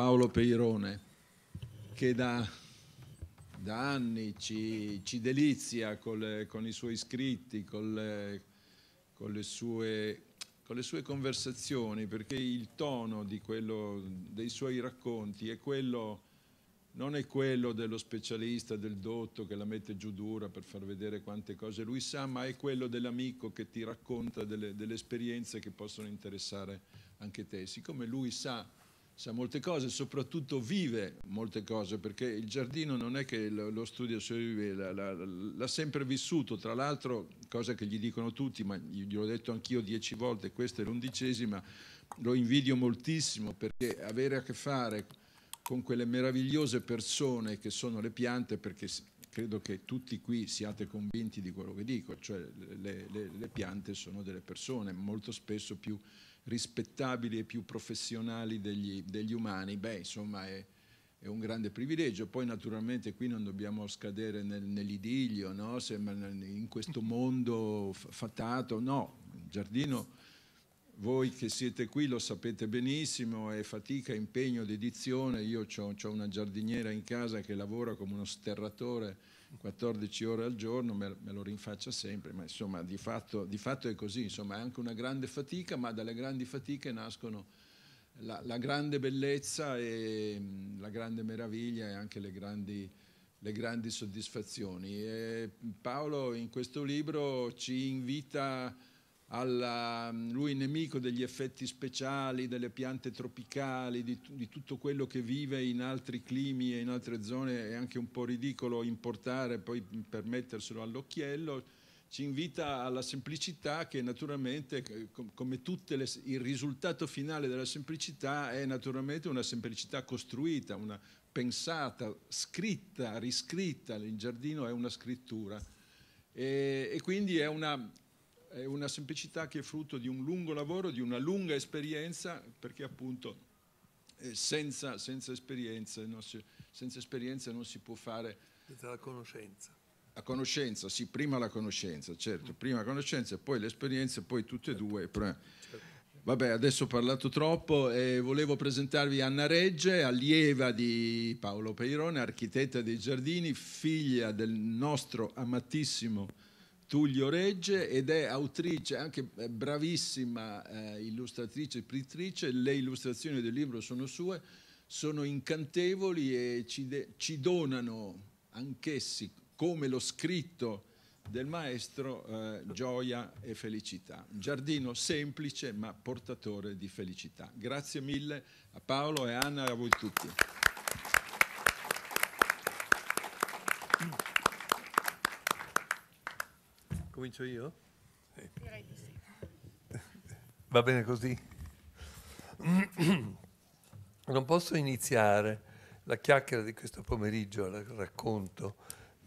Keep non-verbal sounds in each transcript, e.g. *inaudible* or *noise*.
Paolo Peirone, che da, da anni ci, ci delizia col, con i suoi scritti, col, con, le sue, con, le sue, conversazioni, perché il tono quello, dei suoi racconti è quello non è quello dello specialista, del dotto che la mette giù dura per far vedere quante cose lui sa, ma è quello dell'amico che ti racconta delle, delle, esperienze che possono interessare anche te. Siccome lui sa sa molte cose, soprattutto vive molte cose, perché il giardino non è che lo studia sopravvive, l'ha sempre vissuto, tra l'altro, cosa che gli dicono tutti, ma gliel'ho detto anch'io dieci volte, questa è l'undicesima, lo invidio moltissimo perché avere a che fare con quelle meravigliose persone che sono le piante, perché credo che tutti qui siate convinti di quello che dico, cioè le, le, le piante sono delle persone molto spesso più rispettabili e più professionali degli, degli umani, beh insomma è, è, un grande privilegio. Poi naturalmente qui non dobbiamo scadere nel, nell'idillio, no? in questo mondo fatato, no, il giardino voi che siete qui lo sapete benissimo, è fatica, impegno, dedizione. Io ho, una giardiniera in casa che lavora come uno sterratore 14 ore al giorno, me, me lo rinfaccia sempre, ma insomma di fatto, di fatto, è così, insomma è anche una grande fatica, ma dalle grandi fatiche nascono la, la grande bellezza e la grande meraviglia e anche le grandi le grandi soddisfazioni. E Paolo in questo libro ci invita alla, um, lui nemico degli effetti speciali, delle piante tropicali, di, di, tutto quello che vive in altri climi e in altre zone, è anche un po' ridicolo importare e poi permetterselo all'occhiello, ci invita alla semplicità che naturalmente, come tutte le, il risultato finale della semplicità è naturalmente una semplicità costruita, una pensata, scritta, riscritta, il giardino è una scrittura. E, e, quindi è una, è una semplicità che è frutto di un lungo lavoro, di una lunga esperienza, perché appunto eh, senza, senza, esperienza, non si, senza esperienza non si può fare... La conoscenza. La conoscenza, sì, prima la conoscenza, certo, mm. prima la conoscenza e poi l'esperienza, poi tutte e certo. due. Eh. Certo. Vabbè, adesso ho parlato troppo e volevo presentarvi Anna Regge, allieva di Paolo Peirone, architetta dei giardini, figlia del nostro amatissimo Tullio Regge ed è autrice, anche eh, bravissima eh, illustratrice e pittrice, le illustrazioni del libro sono sue, sono incantevoli e ci, ci donano anch'essi, come lo scritto del maestro, eh, gioia e felicità. giardino semplice ma portatore di felicità. Grazie mille a Paolo e Anna e a voi tutti. Comincio io? Direi di sì. *laughs* Va bene così? *clears throat* Non posso iniziare la chiacchiera di questo pomeriggio, il racconto,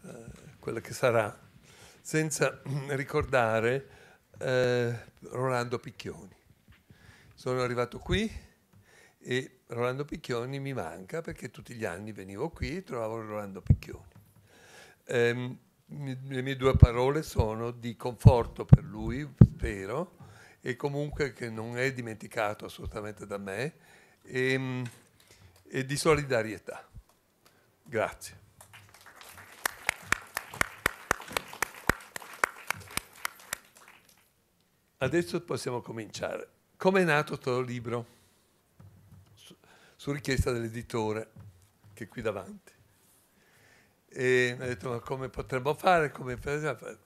eh, quella che sarà, senza *clears throat* ricordare eh, Rolando Picchioni. Sono arrivato qui e Rolando Picchioni mi manca perché tutti gli anni venivo qui e trovavo Rolando Picchioni. Um, le mie due parole sono di conforto per lui, spero, e comunque che non è dimenticato assolutamente da me, e, ehm, e di solidarietà. Grazie. Adesso possiamo cominciare. Come è nato questo libro? Su richiesta dell'editore, che è qui davanti. E mi ha detto, ma come potremmo fare? Come fare?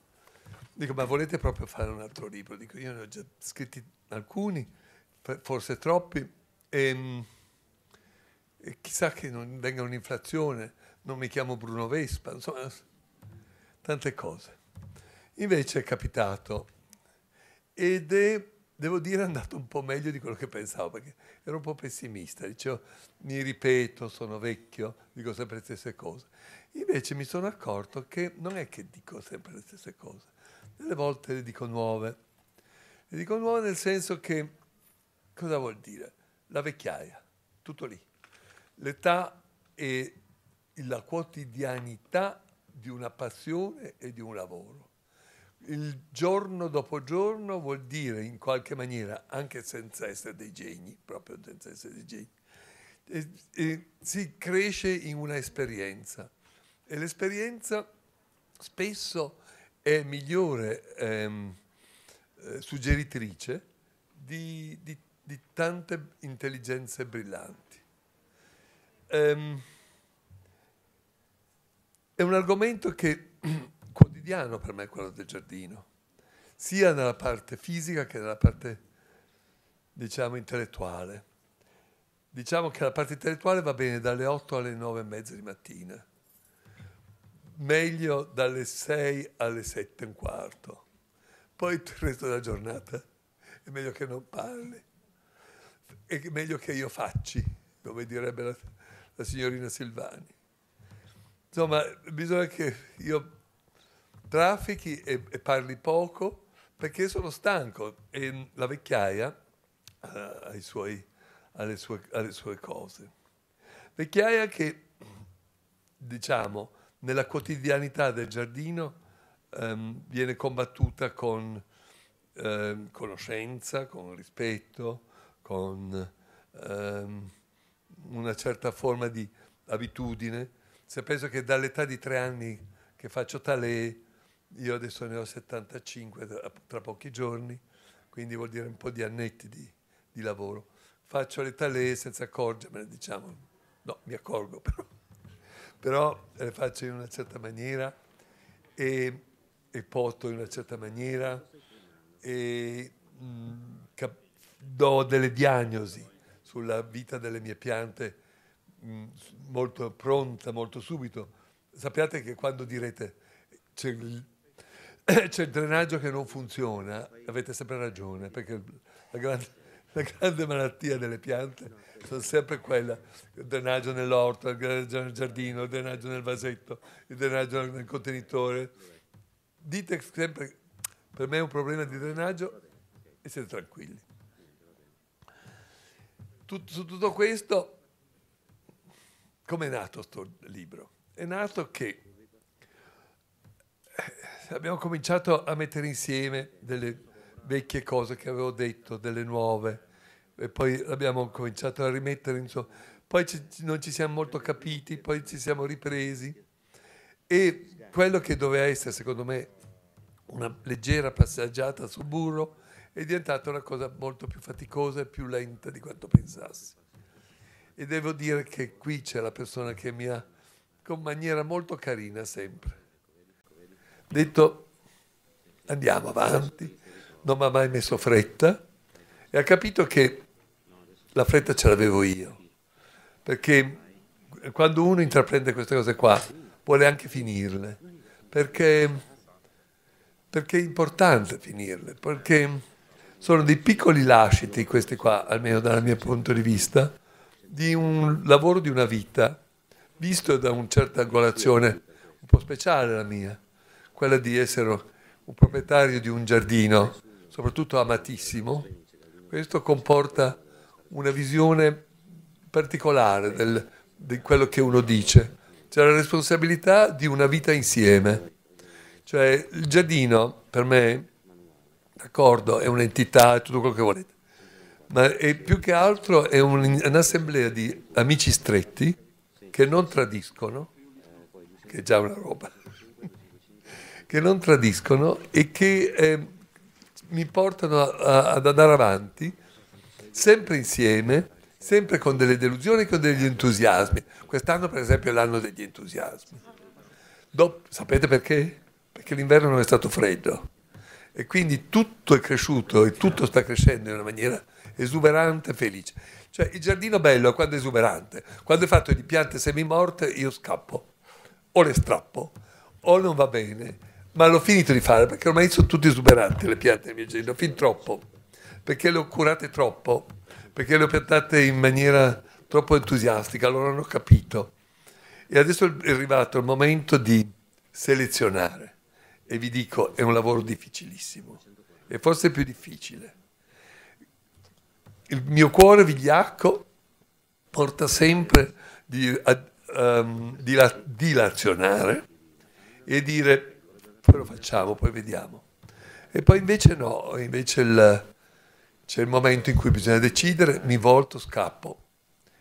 Dico, ma volete proprio fare un altro libro? Dico, io ne ho già scritti alcuni, forse troppi, e, ehm, e chissà che non venga un'inflazione, non mi chiamo Bruno Vespa, insomma, tante cose. Invece è capitato ed è, devo dire, andato un po' meglio di quello che pensavo, perché ero un po' pessimista, dicevo, mi ripeto, sono vecchio, dico sempre le stesse cose. Invece mi sono accorto che non è che dico sempre le stesse cose, delle volte le dico nuove. Le dico nuove nel senso che cosa vuol dire? La vecchiaia, tutto lì. L'età e la quotidianità di una passione e di un lavoro. Il giorno dopo giorno vuol dire in qualche maniera, anche senza essere dei geni, proprio senza essere dei geni, e, e si cresce in una esperienza. E l'esperienza spesso è migliore ehm, eh, suggeritrice di, di, di, tante intelligenze brillanti. Ehm, è un argomento che *clears throat* quotidiano per me quello del giardino, sia nella parte fisica che nella parte, diciamo, intellettuale. Diciamo che la parte intellettuale va bene dalle 8 alle 9 e mezza di mattina meglio dalle 6 alle 7 e un quarto. Poi il resto della giornata è meglio che non parli, è meglio che io facci, come direbbe la, la signorina Silvani. Insomma, bisogna che io traffichi e, e parli poco perché sono stanco e la vecchiaia ha eh, suoi, alle, sue, alle sue cose. Vecchiaia che, diciamo, nella quotidianità del giardino ehm, viene combattuta con ehm, conoscenza, con rispetto, con ehm, una certa forma di abitudine. Se penso che dall'età di tre anni che faccio tale, io adesso ne ho 75 tra, pochi giorni, quindi vuol dire un po' di annetti di, di lavoro. Faccio le talee senza accorgermene, diciamo. No, mi accorgo però però le faccio in una certa maniera e, e porto in una certa maniera e mh, cap- do delle diagnosi sulla vita delle mie piante mh, molto pronta, molto subito. Sappiate che quando direte c'è il, *clears throat* c'è il drenaggio che non funziona, avete sempre ragione, perché la grande la grande malattia delle piante sono sempre quella, il drenaggio nell'orto, il drenaggio nel giardino, il drenaggio nel vasetto, il drenaggio nel contenitore. Dite sempre, per me è un problema di drenaggio e siete tranquilli. Tut, su tutto questo, come è nato questo libro? È nato che eh, abbiamo cominciato a mettere insieme delle vecchie cose che avevo detto, delle nuove, e poi abbiamo cominciato a rimettere, insomma. Poi ci, non ci siamo molto capiti, poi ci siamo ripresi. E quello che doveva essere, secondo me, una leggera passeggiata sul burro è diventata una cosa molto più faticosa e più lenta di quanto pensassi. E devo dire che qui c'è la persona che mi ha, con maniera molto carina sempre, detto andiamo avanti non mi ha mai messo fretta e ha capito che la fretta ce l'avevo io. Perché quando uno intraprende queste cose qua, vuole anche finirle. Perché, perché è importante finirle, perché sono dei piccoli lasciti, questi qua, almeno dal mio punto di vista, di un lavoro di una vita, visto da una certa angolazione un po' speciale la mia, quella di essere un proprietario di un giardino soprattutto amatissimo, questo comporta una visione particolare del, di quello che uno dice. C'è la responsabilità di una vita insieme. Cioè il giardino per me, d'accordo, è un'entità, è tutto quello che volete, ma è più che altro è un'assemblea di amici stretti che non tradiscono, che è già una roba, *laughs* che non tradiscono e che... Eh, mi portano a, a, ad andare avanti, sempre insieme, sempre con delle delusioni con degli entusiasmi. Quest'anno per esempio è l'anno degli entusiasmi. Dopo, sapete perché? Perché l'inverno non è stato freddo e quindi tutto è cresciuto e tutto sta crescendo in una maniera esuberante e felice. Cioè il giardino bello è quando è esuberante, quando è fatto di piante semimorte io scappo, o le strappo, o non va bene, ma l'ho finito di fare perché ormai sono tutte esuberanti le piante miei genitori, fin troppo, perché le ho curate troppo, perché le ho piantate in maniera troppo entusiastica, allora hanno capito. E adesso è arrivato il momento di selezionare e vi dico è un lavoro difficilissimo e forse più difficile. Il mio cuore vigliacco porta sempre di, ehm, a, um, dilazionare e dire poi lo facciamo, poi vediamo. E poi invece no, invece il, c'è il momento in cui bisogna decidere, mi volto, scappo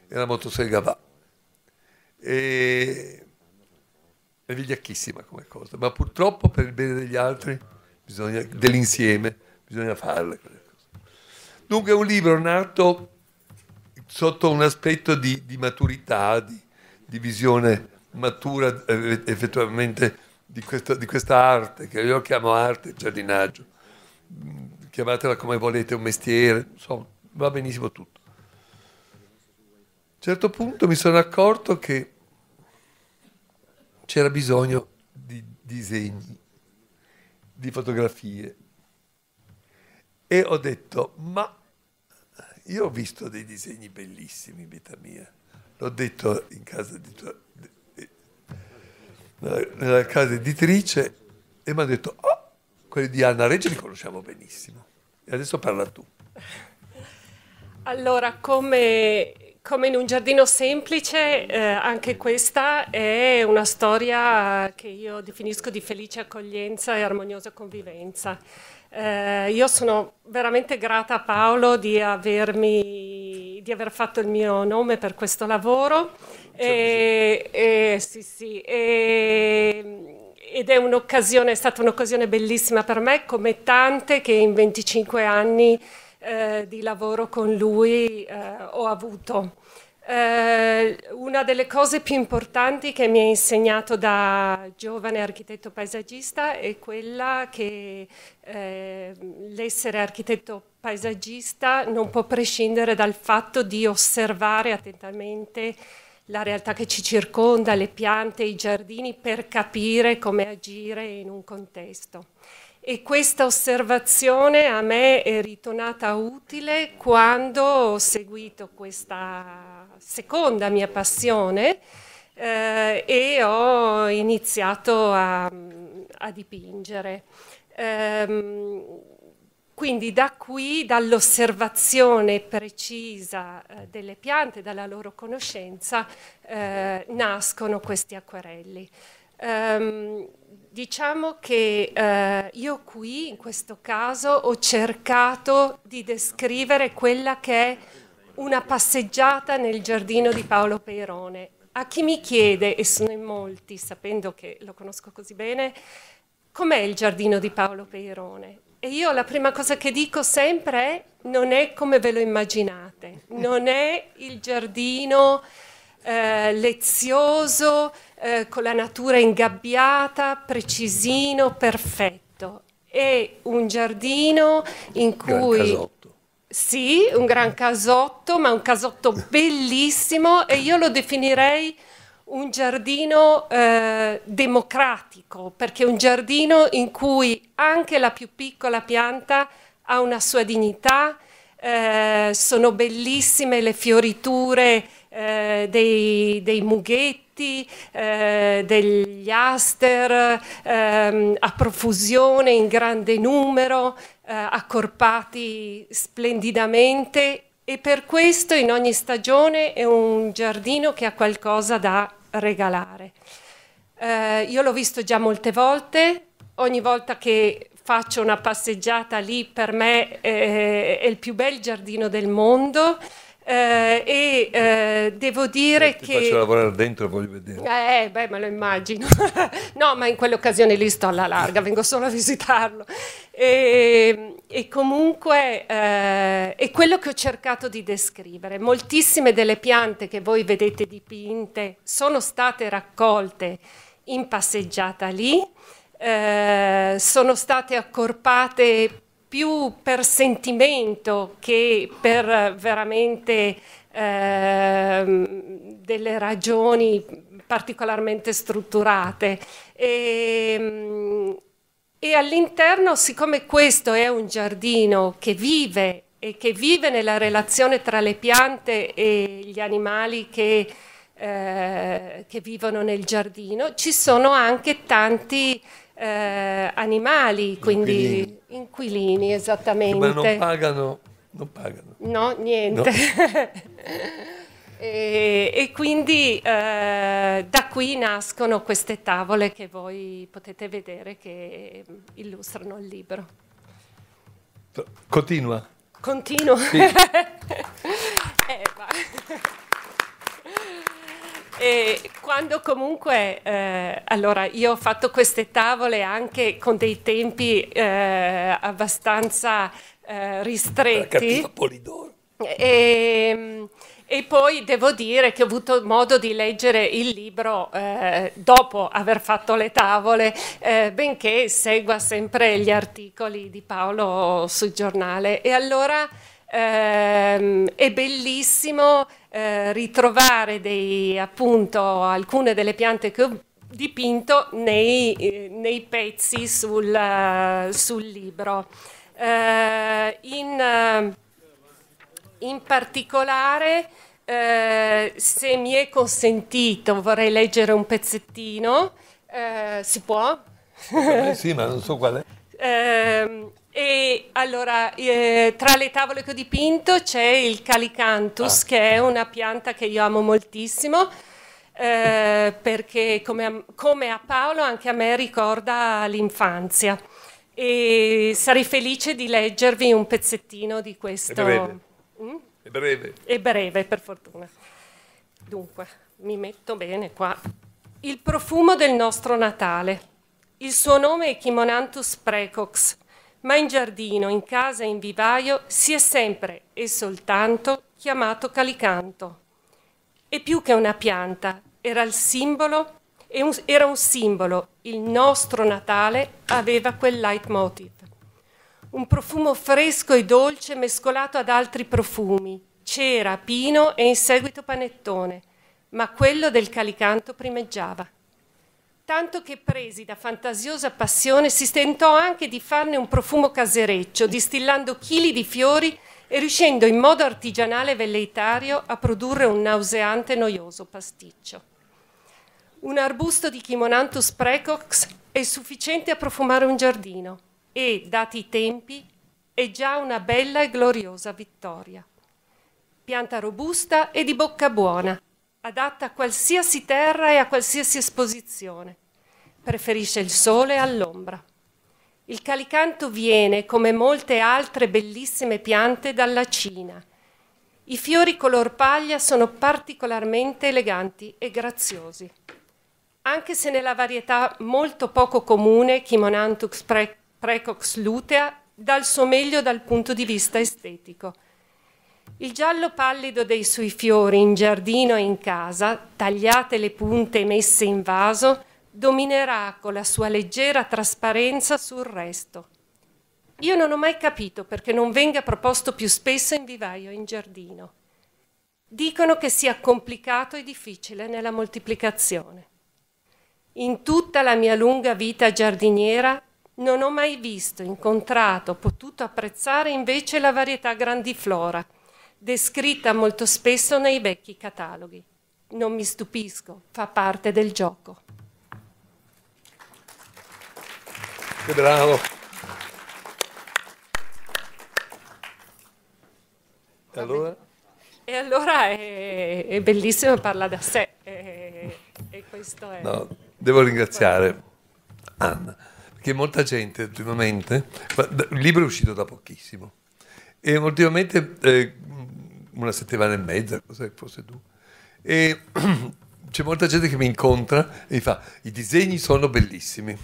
e la motosega va. E... È vigliacchissima come cosa, ma purtroppo per il bene degli altri, bisogna, dell'insieme, bisogna farle. Dunque è un libro nato sotto un aspetto di, di maturità, di, di visione matura eh, effettivamente di, questo, di questa arte, che io chiamo arte giardinaggio, mm, chiamatela come volete, un mestiere, insomma, va benissimo tutto. A un certo punto mi sono accorto che c'era bisogno di disegni, di fotografie. E ho detto, ma io ho visto dei disegni bellissimi in vita mia. L'ho detto in casa di, tua eh, nella, casa editrice e mi ha detto, oh, quelli di Anna Reggio li conosciamo benissimo. E adesso parla tu. Allora, come, come in un giardino semplice, eh, anche questa è una storia che io definisco di felice accoglienza e armoniosa convivenza. Eh, io sono veramente grata a Paolo di, avermi, di aver fatto il mio nome per questo lavoro cioè, eh, eh, sì, sì. Eh, ed è, è stata un'occasione bellissima per me, come tante che in 25 anni eh, di lavoro con lui eh, ho avuto. Eh, una delle cose più importanti che mi ha insegnato da giovane architetto paesaggista è quella che ehm, l'essere architetto paesaggista non può prescindere dal fatto di osservare attentamente la realtà che ci circonda, le piante, i giardini, per capire come agire in un contesto. E questa osservazione a me è ritornata utile quando ho seguito questa seconda mia passione eh, e ho iniziato a, a dipingere. Um, quindi da qui, dall'osservazione precisa eh, delle piante, dalla loro conoscenza, eh, nascono questi acquarelli. Um, ehm, diciamo che eh, io qui, in questo caso, ho cercato di descrivere quella che è una passeggiata nel giardino di Paolo Peirone. A chi mi chiede, e sono in molti, sapendo che lo conosco così bene, com'è il giardino di Paolo Peirone? E io la prima cosa che dico sempre è non è come ve lo immaginate, eh. non è il giardino eh, lezioso, eh, con la natura ingabbiata, precisino, perfetto. È un giardino in cui... casotto. Sì, un gran casotto, ma un casotto bellissimo e io lo definirei un giardino eh, democratico, perché è un giardino in cui anche la più piccola pianta ha una sua dignità, eh, sono bellissime le fioriture eh, dei, dei, mughetti, eh, degli aster ehm, a profusione in grande numero, eh, accorpati splendidamente e per questo in ogni stagione è un giardino che ha qualcosa da regalare. Eh, io l'ho visto già molte volte, ogni volta che faccio una passeggiata lì per me eh, è il più bel giardino del mondo. Eh, e eh, devo dire ti che... Ti faccio lavorare dentro, voglio vedere. Eh, beh, me lo immagino. *laughs* no, ma in quell'occasione lì sto alla larga, vengo solo a visitarlo. E, e comunque eh, è quello che ho cercato di descrivere. Moltissime delle piante che voi vedete dipinte sono state raccolte in passeggiata lì, eh, sono state accorpate più per sentimento che per veramente eh, delle ragioni particolarmente strutturate. E, ehm, e all'interno, siccome questo è un giardino che vive e che vive nella relazione tra le piante e gli animali che, eh, che vivono nel giardino, ci sono anche tanti eh, animali, quindi inquilini. inquilini. esattamente. Ma non pagano, non pagano. No, niente. No. *laughs* E, e, quindi eh, da qui nascono queste tavole che voi potete vedere che illustrano il libro. Continua. Continua. Sì. *laughs* eh, e quando comunque, eh, allora io ho fatto queste tavole anche con dei tempi eh, abbastanza eh, ristretti. Polidoro. E, ehm, e, poi devo dire che ho avuto modo di leggere il libro eh, dopo aver fatto le tavole, eh, benché segua sempre gli articoli di Paolo sul giornale. E allora ehm, è bellissimo eh, ritrovare dei, appunto, alcune delle piante che ho dipinto nei, eh, nei pezzi sul, uh, sul libro. Uh, in, uh, in, particolare, se mi è consentito, vorrei leggere un pezzettino. si può? sì, ma non so qual è. Ehm, e allora, eh, tra le tavole che ho dipinto c'è il Calicanthus, ah. che è una pianta che io amo moltissimo, eh, perché come a, come a Paolo anche a me ricorda l'infanzia. E sarei felice di leggervi un pezzettino di questo. È breve. Mm? È breve. È breve, per fortuna. Dunque, mi metto bene qua. Il profumo del nostro Natale. Il suo nome è Chimonanthus precox ma in giardino, in casa e in vivaio si è sempre e soltanto chiamato calicanto. E più che una pianta, era il simbolo, era un simbolo, il nostro Natale aveva quel leitmotiv. Un profumo fresco e dolce mescolato ad altri profumi, cera, pino e in seguito panettone, ma quello del calicanto primeggiava tanto che presi da fantasiosa passione si stentò anche di farne un profumo casereccio, distillando chili di fiori e riuscendo in modo artigianale e velleitario a produrre un nauseante e noioso pasticcio. Un arbusto di Chimonanthus precox è sufficiente a profumare un giardino e, dati i tempi, è già una bella e gloriosa vittoria. Pianta robusta e di bocca buona, adatta a qualsiasi terra e a qualsiasi esposizione preferisce il sole all'ombra. Il calicanto viene, come molte altre bellissime piante, dalla Cina. I fiori color paglia sono particolarmente eleganti e graziosi. Anche se nella varietà molto poco comune, Chimonanthus pre- precox lutea dà il suo meglio dal punto di vista estetico. Il giallo pallido dei suoi fiori in giardino e in casa, tagliate le punte e messe in vaso, dominerà con la sua leggera trasparenza sul resto. Io non ho mai capito perché non venga proposto più spesso in vivaio in giardino. Dicono che sia complicato e difficile nella moltiplicazione. In tutta la mia lunga vita giardiniera non ho mai visto, incontrato, potuto apprezzare invece la varietà grandiflora, descritta molto spesso nei vecchi cataloghi. Non mi stupisco, fa parte del gioco. Che bravo. E allora? E allora è, è bellissimo, parla da sé. E, e questo è... No, devo ringraziare Anna, perché molta gente ultimamente... Il libro è uscito da pochissimo. E ultimamente, eh, una settimana e mezza, cos'è, forse tu, e *clears throat* c'è molta gente che mi incontra e mi fa, i disegni sono bellissimi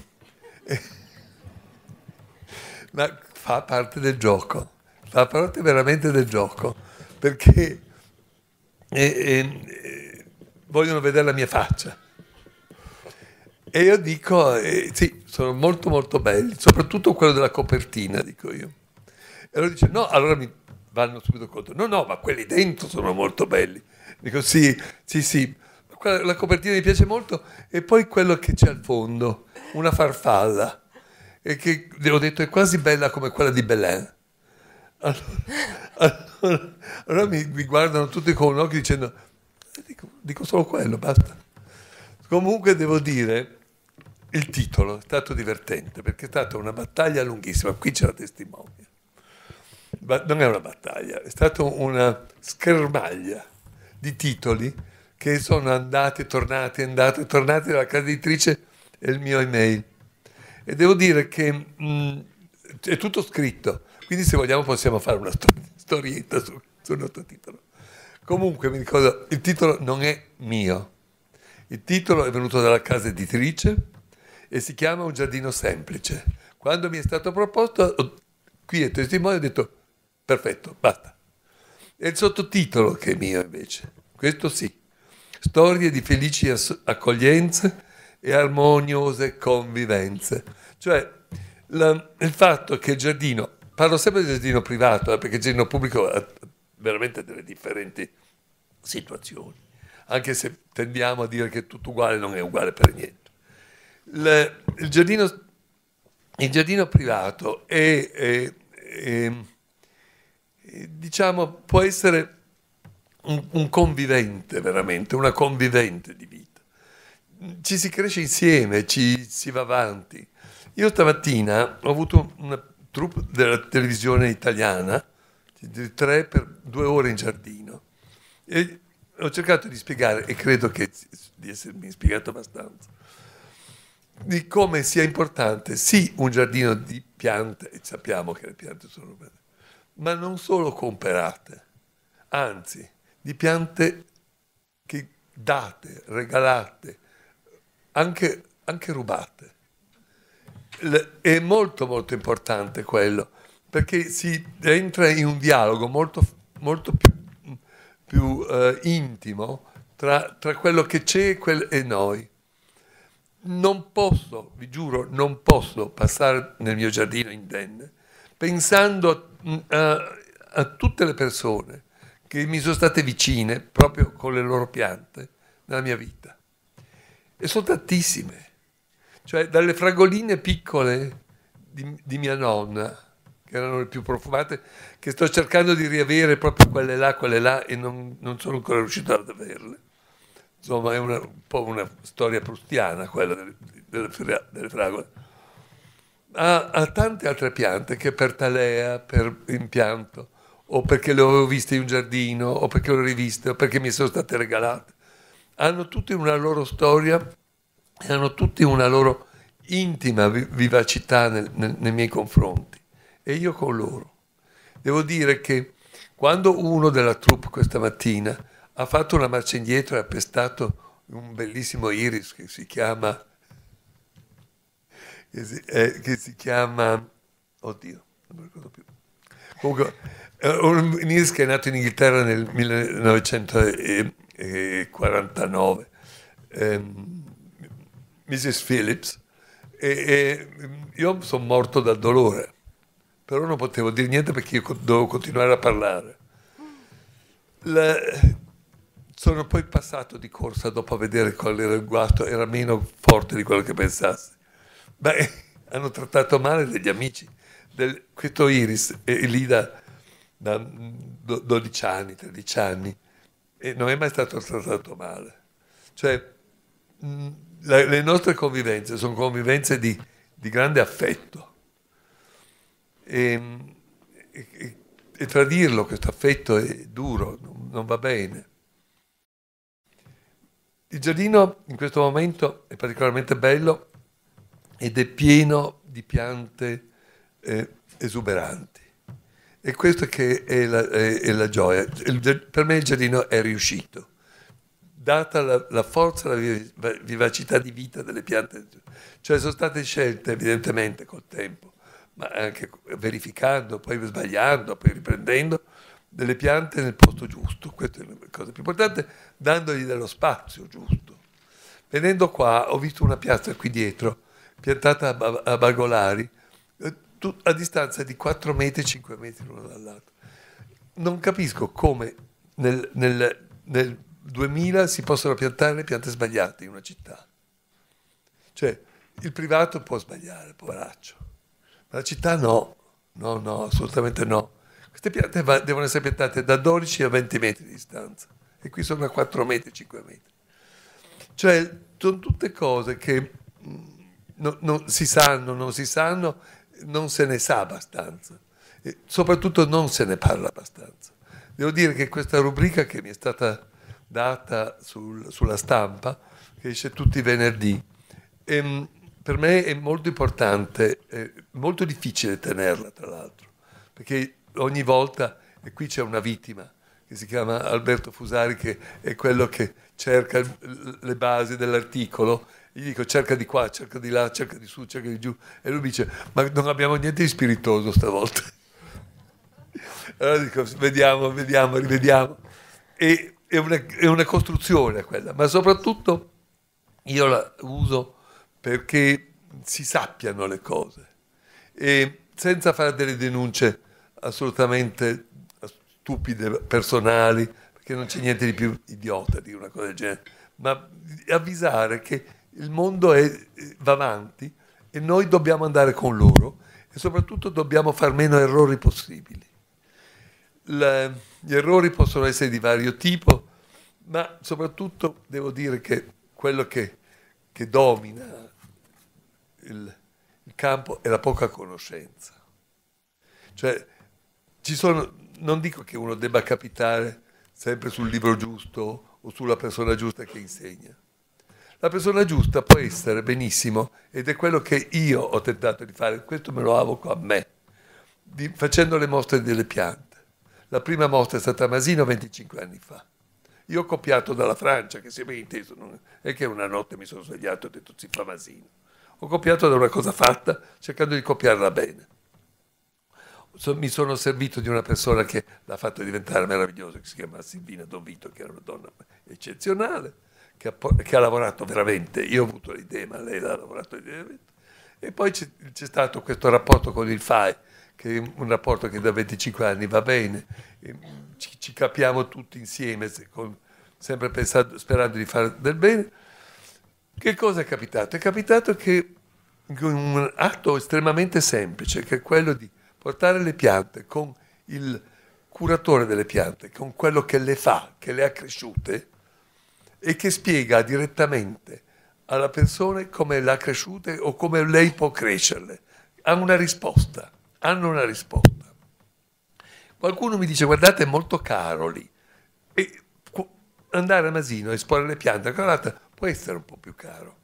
ma fa parte del gioco, fa parte veramente del gioco, perché e, e, vogliono vedere la mia faccia. E io dico, eh, sì, sono molto molto belli, soprattutto quello della copertina, dico io. E loro dice, no, allora mi vanno subito conto, No, no, ma quelli dentro sono molto belli. Dico, sì, sì, sì, la copertina mi piace molto. E poi quello che c'è al fondo, una farfalla e che le ho detto è quasi bella come quella di Belen. Allora, allora, allora mi, mi, guardano tutti con un occhio dicendo, eh, dico, dico solo quello, basta. Comunque devo dire, il titolo è stato divertente perché è stata una battaglia lunghissima, qui c'è la testimonia. Ma non è una battaglia, è stata una schermaglia di titoli che sono andati, tornati, andate, tornati dalla casa editrice e il mio email e devo dire che mh, mm, è tutto scritto, quindi se vogliamo possiamo fare una storietta sul nostro titolo. Comunque mi ricordo, il titolo non è mio, il titolo è venuto dalla casa editrice e si chiama Un giardino semplice. Quando mi è stato proposto, qui è testimone, ho detto perfetto, basta. È il sottotitolo che è mio invece, questo sì. Storie di felici accoglienze e armoniose convivenze. Cioè la, il fatto che il giardino, parlo sempre di giardino privato, eh, perché il giardino pubblico ha veramente delle differenti situazioni, anche se tendiamo a dire che tutto uguale non è uguale per niente. Le, il, giardino, il, giardino, privato è, è, è, diciamo, può essere un, un convivente veramente, una convivente di vita ci si cresce insieme, ci si va avanti. Io stamattina ho avuto una troupe della televisione italiana, di tre per due ore in giardino, e ho cercato di spiegare, e credo che, di essermi spiegato abbastanza, di come sia importante, sì, un giardino di piante, e sappiamo che le piante sono belle, ma non solo comperate, anzi, di piante che date, regalate, anche, anche rubate. L- è molto molto importante quello, perché si entra in un dialogo molto, molto più, più eh, intimo tra, tra, quello che c'è e, quel- e noi. Non posso, vi giuro, non posso passare nel mio giardino indenne pensando mm, a, a, tutte le persone che mi sono state vicine proprio con le loro piante nella mia vita. E sono tantissime. Cioè, dalle fragoline piccole di, di mia nonna, che erano le più profumate, che sto cercando di riavere proprio quelle là, quelle là, e non, non sono ancora riuscito ad averle. Insomma, è una, un po' una storia prustiana quella delle, delle, delle fragole. Ha, ha, tante altre piante che per talea, per impianto, o perché le avevo viste in un giardino, o perché le ho riviste, o perché mi sono state regalate hanno tutti una loro storia e hanno tutti una loro intima vivacità nel, nel, nei miei confronti e io con loro. Devo dire che quando uno della troupe questa mattina ha fatto una marcia indietro e ha pestato un bellissimo iris che si chiama, che si, eh, che si chiama, oddio, non mi ricordo più, comunque eh, un iris che è nato in Inghilterra nel 1900. Eh, 49, ehm, Mrs. Phillips, e, e io sono morto dal dolore, però non potevo dire niente perché io dovevo continuare a parlare. La, sono poi passato di corsa dopo a vedere qual era il guasto, era meno forte di quello che pensassi. Beh, *laughs* hanno trattato male degli amici. Del, questo Iris è, è lì da 12 mm, anni, 13 anni, e non è mai stato trattato male. Cioè, mh, mm, la, le nostre convivenze sono convivenze di, di grande affetto. E, e, e tradirlo, questo affetto è duro, non, non va bene. Il giardino in questo momento è particolarmente bello ed è pieno di piante eh, esuberanti. E questa che è la, è, è la gioia. Il, per me il giardino è riuscito. Data la, la forza, la vivacità di vita delle piante. Cioè sono state scelte evidentemente col tempo, ma anche verificando, poi sbagliando, poi riprendendo, delle piante nel posto giusto, questa è la cosa più importante, dandogli dello spazio giusto. Venendo qua ho visto una piazza qui dietro, piantata a, Bagolari, a distanza di 4 metri, 5 metri l'uno dall'altro. Non capisco come nel, nel, nel 2000 si possono piantare le piante sbagliate in una città. Cioè, il privato può sbagliare, poveraccio, ma la città no, no, no, assolutamente no. Queste piante va, devono essere piantate da 12 a 20 metri di distanza e qui sono a 4 metri, 5 metri. Cioè, sono tutte cose che mm, non, non si sanno, non si sanno non se ne sa abbastanza, e soprattutto non se ne parla abbastanza. Devo dire che questa rubrica che mi è stata data sul, sulla stampa, che esce tutti i venerdì, e, mm, per me è molto importante, è molto difficile tenerla tra l'altro, perché ogni volta, e qui c'è una vittima, che si chiama Alberto Fusari, che è quello che cerca le basi dell'articolo gli dico cerca di qua, cerca di là, cerca di su, cerca di giù, e lui dice ma non abbiamo niente di spiritoso stavolta. *laughs* Allora dico vediamo, vediamo, rivediamo. E, è, una, è una costruzione quella, ma soprattutto io la uso perché si sappiano le cose e senza fare delle denunce assolutamente stupide, personali, perché non c'è niente di più idiota di una cosa del genere, ma avvisare che il mondo è, va avanti e noi dobbiamo andare con loro e soprattutto dobbiamo far meno errori possibili. La, gli errori possono essere di vario tipo, ma soprattutto devo dire che quello che, che domina il, il, campo è la poca conoscenza. Cioè, sono, non dico che uno debba capitare sempre sul libro giusto o sulla persona giusta che insegna, la persona giusta può essere benissimo ed è quello che io ho tentato di fare, questo me lo avoco a me, di, facendo le mostre delle piante. La prima mostra è stata a Masino 25 anni fa. Io ho copiato dalla Francia, che si è ben inteso, non è che una notte mi sono svegliato e ho detto si fa Masino. Ho copiato da una cosa fatta, cercando di copiarla bene mi sono servito di una persona che l'ha fatta diventare meravigliosa, che si chiama Silvina Dovito, che era una donna eccezionale che ha, che ha lavorato veramente, io ho avuto l'idea, ma lei l'ha lavorato veramente. E poi c'è, stato questo rapporto con il FAI, che è un rapporto che da 25 anni va bene, ci, ci capiamo tutti insieme, con, sempre pensando, sperando di fare del bene. Che cosa è capitato? È capitato che un atto estremamente semplice, che è quello di portare le piante con il curatore delle piante, con quello che le fa, che le ha cresciute, e che spiega direttamente alla persona come l'ha cresciuta o come lei può crescerle. Ha una risposta, hanno una risposta. Qualcuno mi dice guardate è molto caro lì e andare a Masino e esporre le piante, guardate, può essere un po' più caro.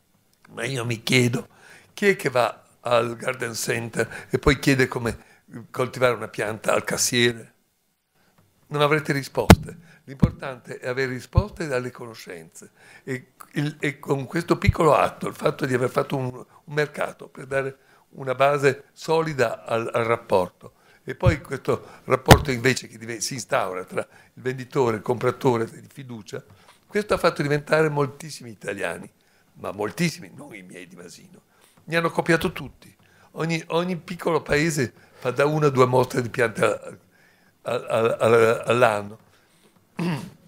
Ma io mi chiedo, chi è che va al garden center e poi chiede come coltivare una pianta al cassiere? Non avrete risposte L'importante è avere risposte dalle conoscenze e, il, e, con questo piccolo atto, il fatto di aver fatto un, un mercato per dare una base solida al, al, rapporto e poi questo rapporto invece che si instaura tra il venditore e il compratore di fiducia, questo ha fatto diventare moltissimi italiani, ma moltissimi, non i miei di Masino, mi hanno copiato tutti. Ogni, ogni piccolo paese fa da una o due mostre di piante all'anno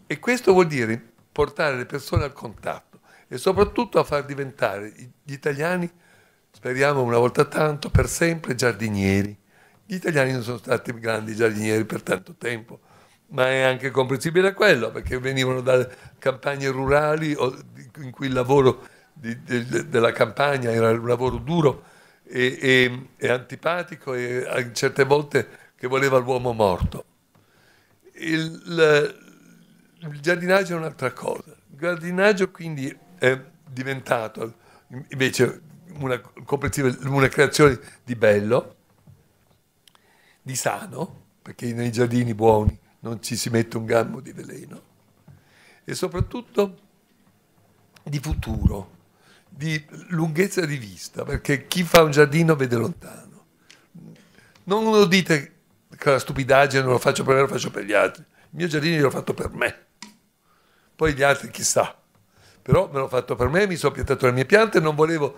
e questo vuol dire portare le persone al contatto e soprattutto a far diventare gli italiani, speriamo una volta tanto, per sempre giardinieri. Gli italiani non sono stati grandi giardinieri per tanto tempo, ma è anche comprensibile quello, perché venivano da campagne rurali in cui il lavoro di, de, della campagna era un lavoro duro e, e, e antipatico e a certe volte che voleva l'uomo morto. Il, il giardinaggio è un'altra cosa. Il giardinaggio quindi è diventato invece una, una creazione di bello, di sano, perché nei giardini buoni non ci si mette un gambo di veleno, e soprattutto di futuro, di lunghezza di vista, perché chi fa un giardino vede lontano. Non lo dite che la stupidaggine non lo faccio per me, lo faccio per gli altri. Il mio giardino l'ho fatto per me. Poi gli altri chissà. Però me l'ho fatto per me, mi sono piantato le mie piante, non volevo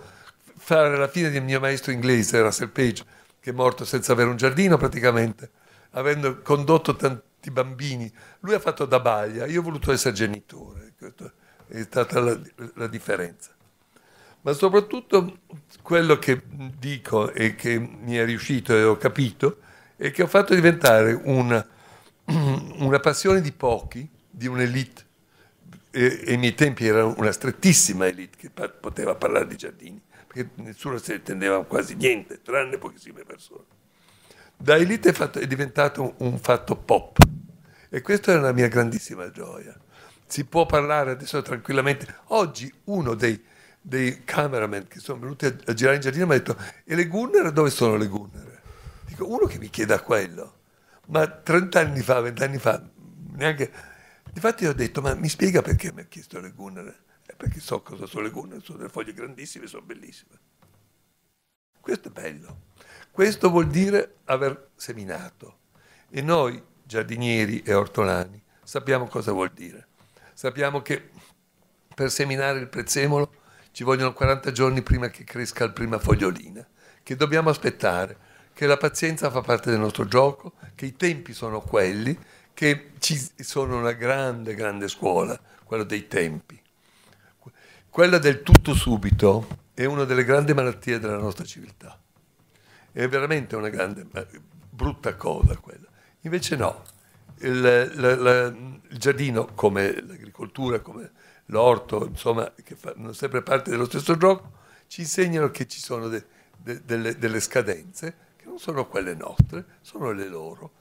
fare la fine del mio maestro inglese, Russell Page, che è morto senza avere un giardino praticamente, avendo condotto tanti bambini. Lui ha fatto da baia, io ho voluto essere genitore, è stata la, la differenza. Ma soprattutto quello che dico e che mi è riuscito e ho capito è che ho fatto diventare una, *clears throat* una passione di pochi, di un'elite eh, ai miei tempi era una strettissima elite che pa poteva parlare di giardini, perché nessuno se ne intendeva quasi niente, tranne pochissime persone. Da elite è, fatto, è diventato un fatto pop e questa è la mia grandissima gioia. Si può parlare adesso tranquillamente. Oggi uno dei, dei cameraman che sono venuti a, a girare in giardino mi ha detto e le Gunner dove sono le Gunner? Dico uno che mi chieda quello, ma 30 anni fa, 20 anni fa, neanche Difatti ho detto, ma mi spiega perché mi ha chiesto le Gunnar? Eh, perché so cosa sono le Gunnar, sono delle foglie grandissime, sono bellissime. Questo è bello. Questo vuol dire aver seminato. E noi, giardinieri e ortolani, sappiamo cosa vuol dire. Sappiamo che per seminare il prezzemolo ci vogliono 40 giorni prima che cresca la prima fogliolina, che dobbiamo aspettare, che la pazienza fa parte del nostro gioco, che i tempi sono quelli che ci sono una grande, grande scuola, quella dei tempi. Quella del tutto subito è una delle grandi malattie della nostra civiltà. È veramente una grande, brutta cosa quella. Invece no, il, la, la, il giardino, come l'agricoltura, come l'orto, insomma, che fanno sempre parte dello stesso gioco, ci insegnano che ci sono de, de, delle, delle scadenze che non sono quelle nostre, sono le loro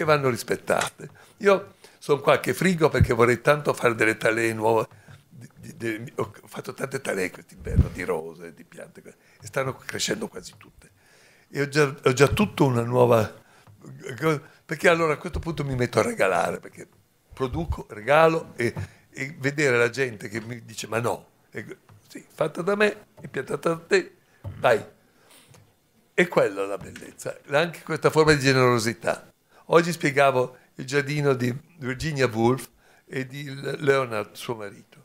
che vanno rispettate. Io sono qua che frigo perché vorrei tanto fare delle talee nuove. Di, di, ho fatto tante talee quest'inverno di rose, di piante, e stanno crescendo quasi tutte. E ho già, ho già tutto una nuova... Perché allora a questo punto mi metto a regalare, perché produco, regalo e, e vedere la gente che mi dice ma no, e, sì, fatta da me e piantata da te, vai. E quella è la bellezza, anche questa forma di generosità. Oggi spiegavo il giardino di Virginia Woolf e di Leonard, suo marito.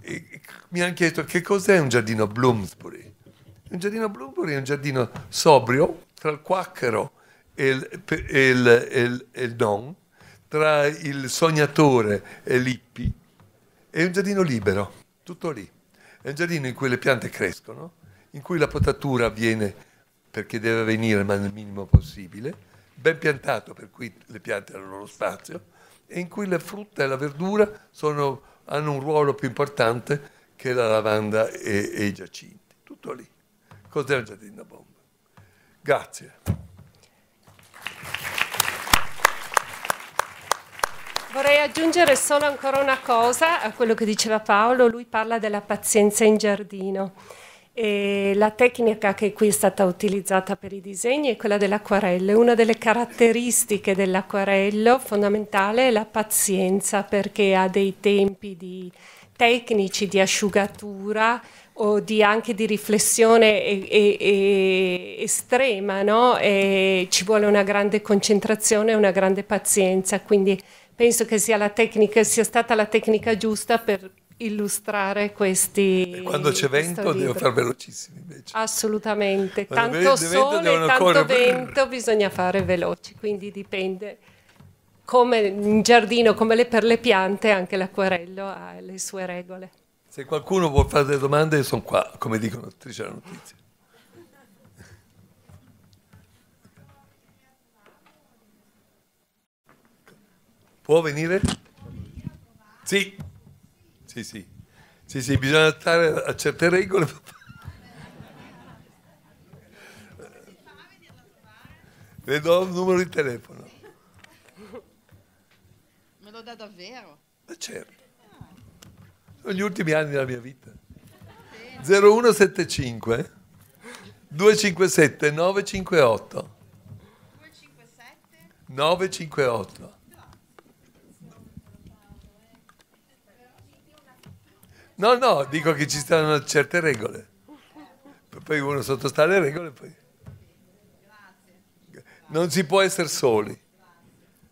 E mi hanno chiesto che cos'è un giardino Bloomsbury. Un giardino Bloomsbury è un giardino sobrio tra il quacchero e il, e il, e il, e il non, tra il sognatore e l'ippi. È un giardino libero, tutto lì. È un giardino in cui le piante crescono, in cui la potatura avviene perché deve avvenire, ma nel minimo possibile ben piantato, per cui le piante hanno lo spazio, e in cui la frutta e la verdura sono, hanno un ruolo più importante che la lavanda e, e i giacinti. Tutto lì. Cos'è un giardino bomba? Grazie. Vorrei aggiungere solo ancora una cosa a quello che diceva Paolo, lui parla della pazienza in giardino. E la tecnica che qui è stata utilizzata per i disegni è quella dell'acquarello. Una delle caratteristiche dell'acquarello fondamentale è la pazienza perché ha dei tempi di tecnici di asciugatura o di anche di riflessione e, e, e estrema, no? ci vuole una grande concentrazione e una grande pazienza, quindi penso che sia, tecnica, sia stata la tecnica giusta per illustrare questi... E quando c'è vento devo fare velocissimi invece. Assolutamente, quando tanto sole, tanto correre. vento bisogna fare veloci, quindi dipende. Come in giardino, come le per le piante, anche l'acquarello ha le sue regole. Se qualcuno vuole fare delle domande, sono qua, come dicono Tricia la Notizia. Può venire? Sì. Sì, sì, sì, sì bisogna stare a certe regole. *laughs* Le do il numero di telefono. Me lo dà davvero? Ma eh, certo. Sono gli ultimi anni della mia vita. 0175 257 958 257 958 No, no, dico che ci stanno certe regole. Poi uno sottosta alle regole. Poi... Non si può essere soli,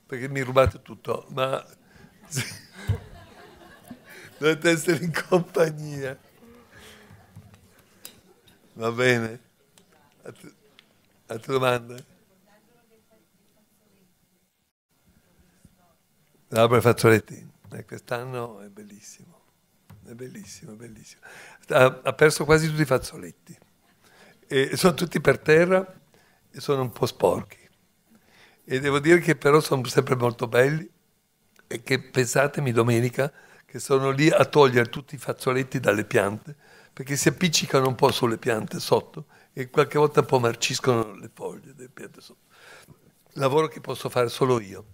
perché mi rubate tutto, ma dovete essere in compagnia. Va bene? Altre domande? L'albero Fazzoletti, eh, quest'anno è bellissimo è bellissimo, bellissimo. Ha, ha perso quasi tutti i fazzoletti. E sono tutti per terra e sono un po' sporchi. E devo dire che però sono sempre molto belli e che pensatemi domenica che sono lì a togliere tutti i fazzoletti dalle piante perché si appiccicano un po' sulle piante sotto e qualche volta un po' marciscono le foglie delle piante sotto. Lavoro che posso fare solo io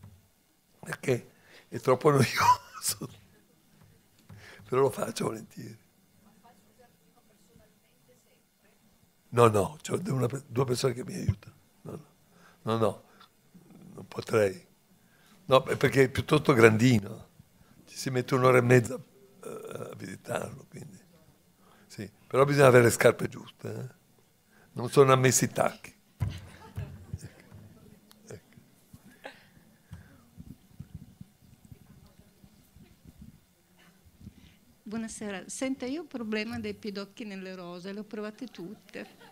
perché è troppo *laughs* noioso però lo faccio volentieri. No, no, ho due persone che mi aiutano. No no. no, no, non potrei. No, perché è piuttosto grandino. Ci si mette un'ora e mezza eh, a visitarlo, quindi. Sì, però bisogna avere le scarpe giuste. Eh? Non sono ammessi i tacchi. serata. Senta, io ho il problema dei pidocchi nelle rose, le ho provate tutte.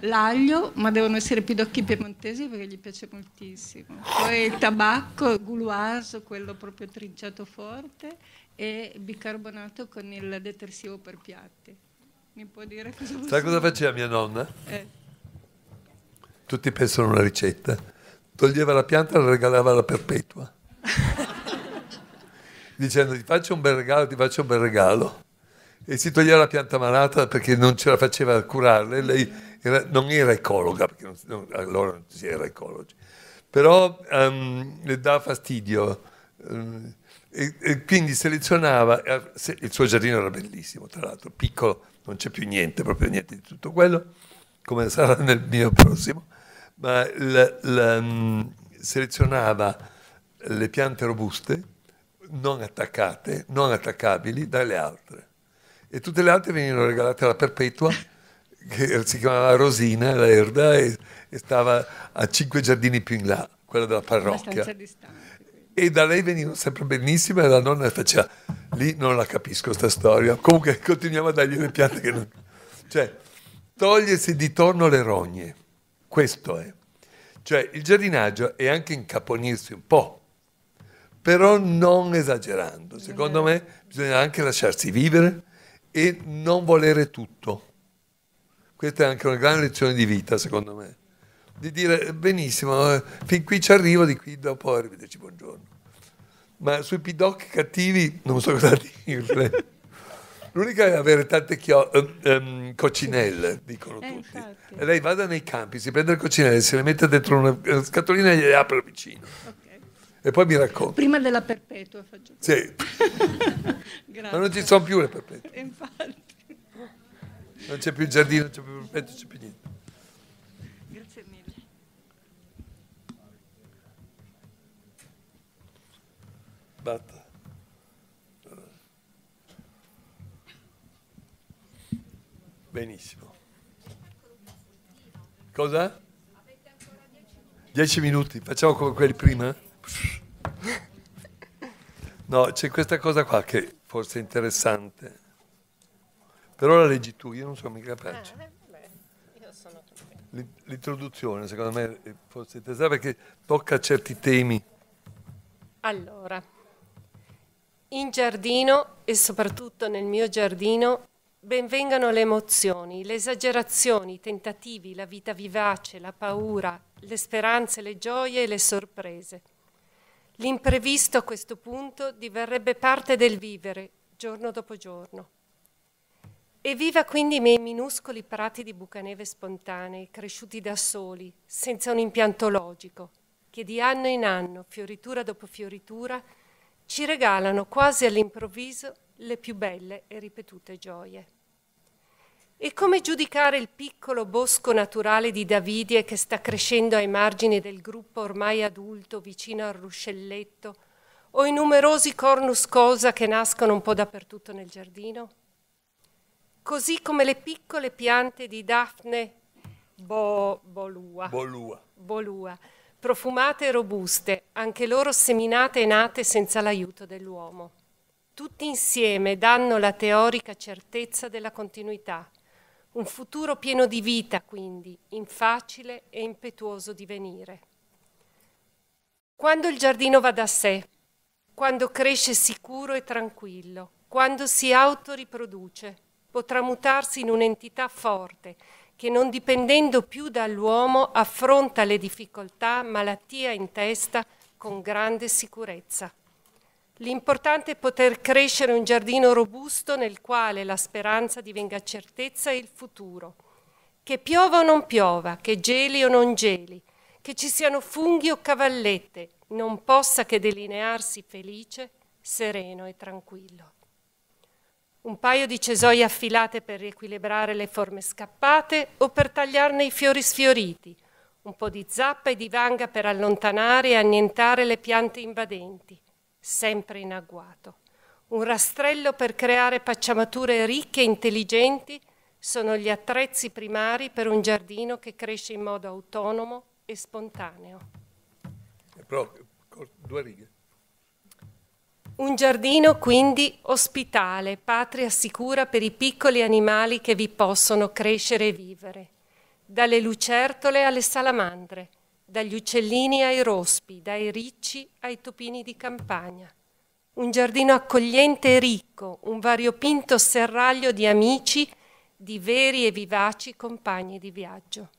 L'aglio, ma devono essere pidocchi piemontesi perché gli piace moltissimo. Poi il tabacco, il gouloise, quello proprio trinciato forte, e bicarbonato con il detersivo per piatti. Mi può dire cosa vuol Sai cosa faceva mia nonna? Eh. Tutti pensano a una ricetta. Toglieva la pianta e la regalava alla perpetua. *laughs* dicendo ti faccio un bel regalo, ti faccio un bel regalo. E si toglieva la pianta malata perché non ce la faceva a curarle, lei era, non era ecologa, perché non, non, allora non si era ecologi, però um, le dava fastidio. Um, e, e, quindi selezionava, eh, il suo giardino era bellissimo, tra l'altro, piccolo, non c'è più niente, proprio niente di tutto quello, come sarà nel mio prossimo, ma la, la, ehm, selezionava le piante robuste non attaccate, non attaccabili dalle altre. E tutte le altre venivano regalate alla perpetua, *laughs* che si chiamava Rosina, la erda, e, e stava a cinque giardini più in là, quella della parrocchia. E da lei venivano sempre benissime e la nonna faceva, lì non la capisco questa storia, comunque *laughs* continuiamo a dargli le piante che non... Cioè, togliersi di torno le rogne, questo è. Cioè, il giardinaggio è anche incaponirsi un po', però non esagerando. Secondo me bisogna anche lasciarsi vivere e non volere tutto. Questa è anche una grande lezione di vita, secondo me. Di dire benissimo, eh, fin qui ci arrivo, di qui dopo arrivederci, buongiorno. Ma sui pidocchi cattivi non so cosa *laughs* dirle. L'unica è avere tante chio- um, coccinelle, dicono eh, tutti. E lei vada nei campi, si prende le coccinelle, se le mette dentro una eh, scatolina e le apre vicino. Okay e poi mi racconti. Prima della perpetua faccio. Sì. *laughs* Ma non ci sono più le perpetue. Infatti. Non c'è più il giardino, non c'è più il perpetuo, non c'è più niente. Grazie mille. Batta. Benissimo. Cosa? Dieci minuti, facciamo come quelli prima? No, c'è questa cosa qua che forse è interessante. Però la leggi tu, io non sono mica capace. Ah, L'introduzione, secondo me, è forse interessante perché tocca certi temi. Allora, in giardino e soprattutto nel mio giardino benvengano le emozioni, le esagerazioni, i tentativi, la vita vivace, la paura, le speranze, le gioie e le sorprese L'imprevisto a questo punto diverrebbe parte del vivere, giorno dopo giorno. E viva quindi i miei minuscoli prati di bucaneve spontanei, cresciuti da soli, senza un impianto logico, che di anno in anno, fioritura dopo fioritura, ci regalano quasi all'improvviso le più belle e ripetute gioie. E come giudicare il piccolo bosco naturale di Davide che sta crescendo ai margini del gruppo ormai adulto vicino al ruscelletto o i numerosi cornus cosa che nascono un po' dappertutto nel giardino? Così come le piccole piante di Daphne bo, bolua, bolua. bolua, profumate e robuste, anche loro seminate e nate senza l'aiuto dell'uomo. Tutti insieme danno la teorica certezza della continuità un futuro pieno di vita, quindi, in facile e impetuoso divenire. Quando il giardino va da sé, quando cresce sicuro e tranquillo, quando si autoriproduce, potrà mutarsi in un'entità forte che non dipendendo più dall'uomo affronta le difficoltà, malattia in testa, con grande sicurezza. L'importante è poter crescere un giardino robusto nel quale la speranza divenga certezza e il futuro. Che piova o non piova, che geli o non geli, che ci siano funghi o cavallette, non possa che delinearsi felice, sereno e tranquillo. Un paio di cesoie affilate per riequilibrare le forme scappate o per tagliarne i fiori sfioriti, un po' di zappa e di vanga per allontanare e annientare le piante invadenti sempre in agguato. Un rastrello per creare pacciamature ricche e intelligenti sono gli attrezzi primari per un giardino che cresce in modo autonomo e spontaneo. due righe. Un giardino quindi ospitale, patria sicura per i piccoli animali che vi possono crescere e vivere, dalle lucertole alle salamandre dagli uccellini ai rospi, dai ricci ai topini di campagna. Un giardino accogliente e ricco, un variopinto serraglio di amici, di veri e vivaci compagni di viaggio.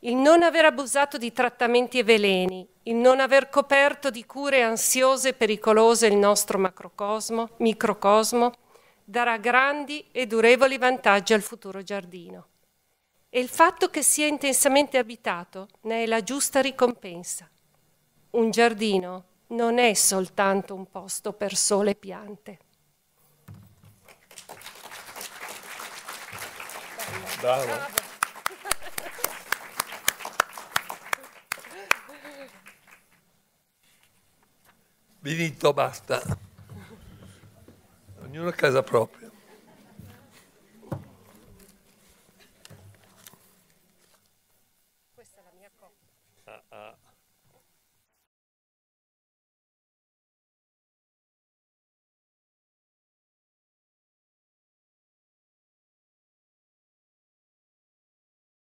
Il non aver abusato di trattamenti e veleni, il non aver coperto di cure ansiose e pericolose il nostro macrocosmo, microcosmo, darà grandi e durevoli vantaggi al futuro giardino e il fatto che sia intensamente abitato ne è la giusta ricompensa. Un giardino non è soltanto un posto per sole piante. Bravo. Bravo. basta. Ognuno a casa propria.